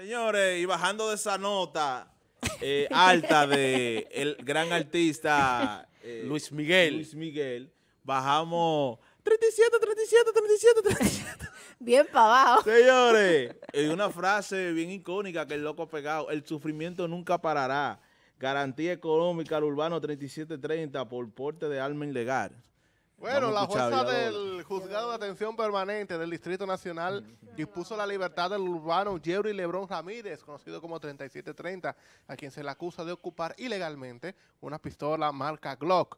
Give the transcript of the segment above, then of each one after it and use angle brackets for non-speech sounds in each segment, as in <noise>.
Señores, y bajando de esa nota eh, alta de el gran artista eh, Luis Miguel. Miguel, bajamos 37, 37, 37, 37. Bien para abajo. Señores, hay una frase bien icónica que el loco ha pegado. El sufrimiento nunca parará. Garantía económica al urbano 3730 por porte de arma ilegal. Bueno, la jueza del juzgado de atención permanente del Distrito Nacional dispuso la libertad del urbano Jerry Lebrón Ramírez, conocido como 3730, a quien se le acusa de ocupar ilegalmente una pistola marca Glock,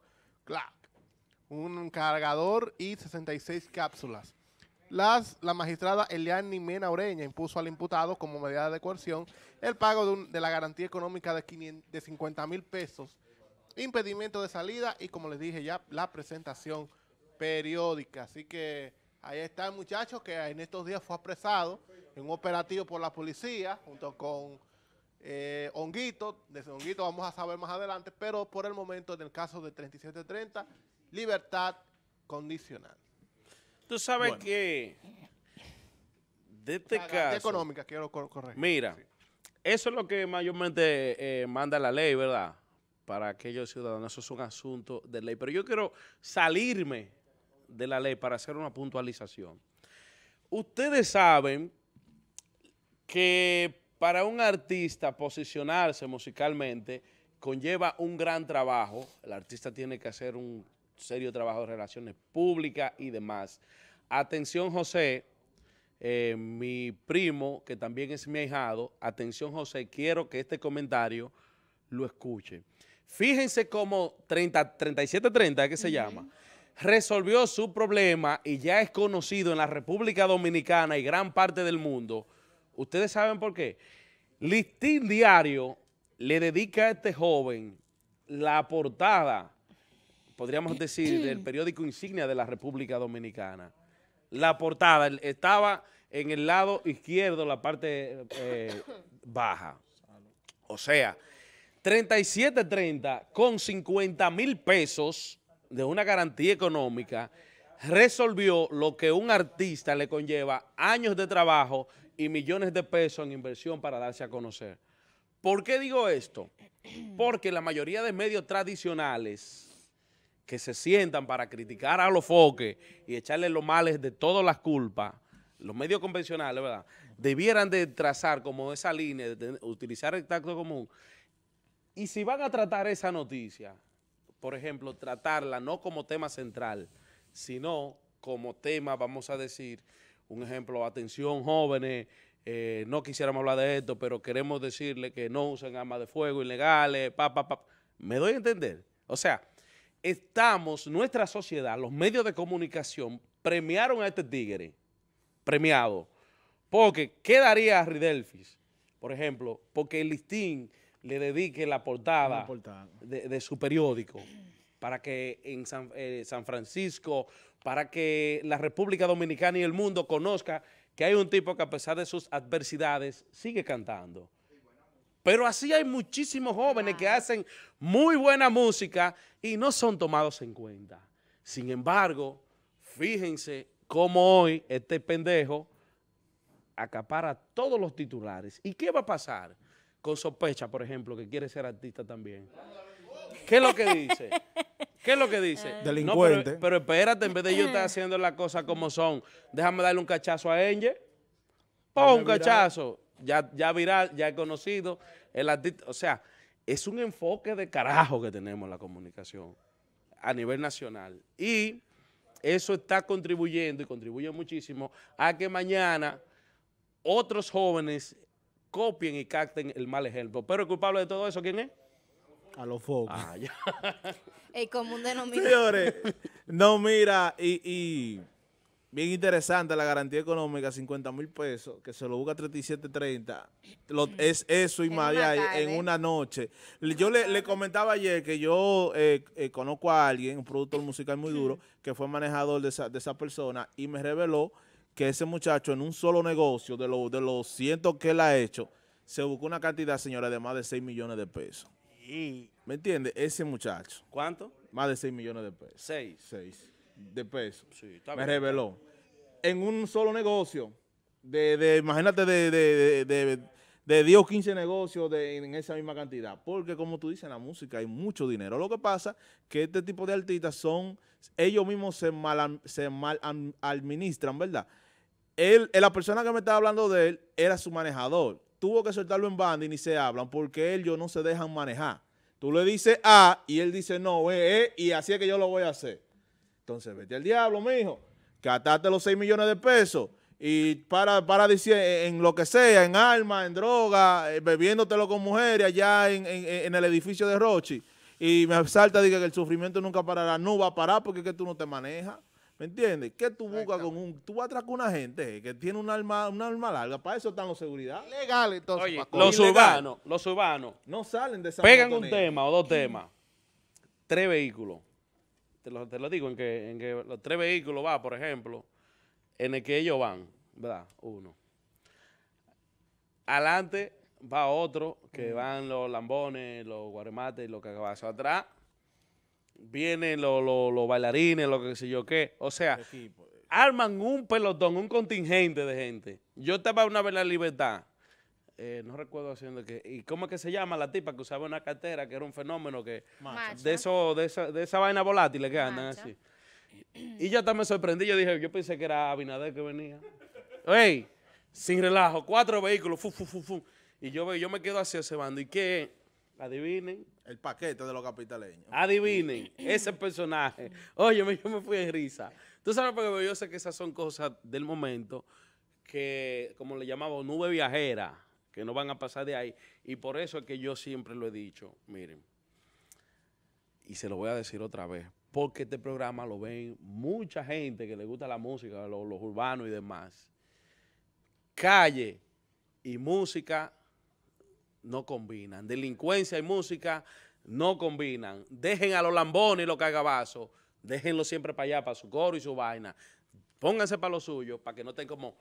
un cargador y 66 cápsulas. Las, la magistrada Eliani Mena Oreña impuso al imputado como medida de coerción el pago de, la garantía económica de, de 50 mil pesos impedimento de salida y como les dije ya, la presentación periódica. Así que ahí está el muchacho que en estos días fue apresado en un operativo por la policía junto con eh, Honguito. De ese Honguito vamos a saber más adelante, pero por el momento en el caso de 3730, libertad condicional. Tú sabes que de este la, caso... económica, quiero corregir. Mira, eso es lo que mayormente eh, manda la ley, ¿verdad? Para aquellos ciudadanos, eso es un asunto de ley. Pero yo quiero salirme de la ley para hacer una puntualización. Ustedes saben que para un artista posicionarse musicalmente conlleva un gran trabajo. El artista tiene que hacer un serio trabajo de relaciones públicas y demás. Atención José, eh, mi primo, que también es mi ahijado, atención José, quiero que este comentario lo escuche. Fíjense cómo 30, 3730, ¿qué se llama? resolvió su problema y ya es conocido en la República Dominicana y gran parte del mundo. Ustedes saben por qué. Listín Diario le dedica a este joven la portada, podríamos decir, del <clears throat> periódico insignia de la República Dominicana. La portada estaba en el lado izquierdo, la parte eh, <coughs> baja. O sea, 37.30 con 50 mil pesos de una garantía económica resolvió lo que un artista le conlleva años de trabajo y millones de pesos en inversión para darse a conocer. ¿Por qué digo esto? <clears throat> Porque la mayoría de medios tradicionales que se sientan para criticar a los foques y echarle los males de todas las culpas, los medios convencionales, ¿verdad? Debieran de trazar como esa línea, de utilizar el tacto común. Y si van a tratar esa noticia, por ejemplo, tratarla no como tema central, sino como tema, vamos a decir, un ejemplo, atención jóvenes, eh, no quisiéramos hablar de esto, pero queremos decirle que no usen armas de fuego ilegales, pa, pa, ¿Me doy a entender? O sea, estamos, nuestra sociedad, los medios de comunicación premiaron a este tigre, premiado, porque ¿qué daría a Ridelfis? Por ejemplo, porque el listín le dedique la portada, De, su periódico para que en eh, San, Francisco, para que la República Dominicana y el mundo conozca que hay un tipo que a pesar de sus adversidades sigue cantando. Pero así hay muchísimos jóvenes que hacen muy buena música y no son tomados en cuenta. Sin embargo, fíjense cómo hoy este pendejo acapara todos los titulares. ¿Y qué va a pasar? con sospecha, por ejemplo, que quiere ser artista también. ¿Qué es lo que dice? <laughs> ¿Qué es lo que dice? Delincuente. pero, espérate, en vez de yo estar <laughs> haciendo las cosas como son, déjame darle un cachazo a Enge. Pon un cachazo. Ya, ya viral, ya he conocido. El artista, o sea, es un enfoque de carajo que tenemos la comunicación a nivel nacional. Y eso está contribuyendo y contribuye muchísimo a que mañana otros jóvenes copien y capten el mal ejemplo. Pero el culpable de todo eso, ¿quién es? A los focos. Ah, ya. <laughs> el común denominador. Señores, no mira, y, bien interesante la garantía económica, 50 mil pesos, que se lo busca 37.30. Mm. es eso y más en una noche. Yo le, comentaba ayer que yo eh, eh, conozco a alguien, un productor musical muy duro, que fue manejador de esa, de esa persona y me reveló que ese muchacho en un solo negocio, de, de los cientos que él ha hecho, se buscó una cantidad, señora, de más de 6 millones de pesos. Y... ¿Me entiende? Ese muchacho. ¿Cuánto? Más de 6 millones de pesos. 6. 6 de pesos. Sí, está Me reveló. En un solo negocio, de, imagínate, de, de, de, de 10 o 15 negocios en esa misma cantidad. Porque como tú dices, en la música hay mucho dinero. Lo que pasa que este tipo de artistas son, ellos mismos se se mal administran, ¿verdad? Eh, la persona que me estaba hablando de él era su manejador. Tuvo que soltarlo en banda y ni se hablan porque ellos no se dejan manejar. Tú le dices A y él dice no, eh, eh, y así es que yo lo voy a hacer. Entonces, vete al diablo, mijo. Catate los 6 millones de pesos y para, para decir en lo que sea, en armas, en droga, bebiéndotelo con mujeres allá en, el edificio de Rochi. Y me salta, diga que el sufrimiento nunca parará. No va a parar porque que tú no te manejas. ¿Me entiendes? ¿Qué tú buscas con un... Tú vas atrás con una gente que tiene un arma, una arma larga. Para eso están los seguridad. Legal, entonces. los urbanos, los urbanos. No salen de esa Pegan un tema o dos temas. Tres vehículos. Te lo, digo, en que, en los tres vehículos va, por ejemplo, en el que ellos van, ¿verdad? Uno. Adelante va otro, que mm. van los lambones, los guaremates y los cacabazos. Atrás vienen los, bailarines, lo que sé yo qué. O sea, eh. arman un pelotón, un contingente de gente. Yo estaba una vez en la libertad. Eh, no recuerdo haciendo qué, ¿Y cómo es que se llama la tipa que usaba una cartera que era un fenómeno que... De, eso, de, esa, vaina volátil que andan así. Y yo también me sorprendí. Yo dije, yo pensé que era Abinader que venía. ¡Ey! Sin relajo, cuatro vehículos, Y yo, yo me quedo hacia ese bando. ¿Y qué Adivinen. El paquete de los capitaleños. Adivinen, ese personaje. Oye, yo me fui en risa. Tú sabes, porque yo sé que esas son cosas del momento que, como le llamaba, nube viajera, que no van a pasar de ahí. Y por eso es que yo siempre lo he dicho, miren, y se lo voy a decir otra vez, porque este programa lo ven mucha gente que le gusta la música, los, los urbanos y demás. Calle y música no combinan. Delincuencia y música no combinan. Dejen a los lambones y los cagabazos. Déjenlo siempre para allá, para su coro y su vaina. Pónganse para lo suyo, para que no estén como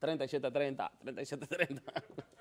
37-30, 37-30.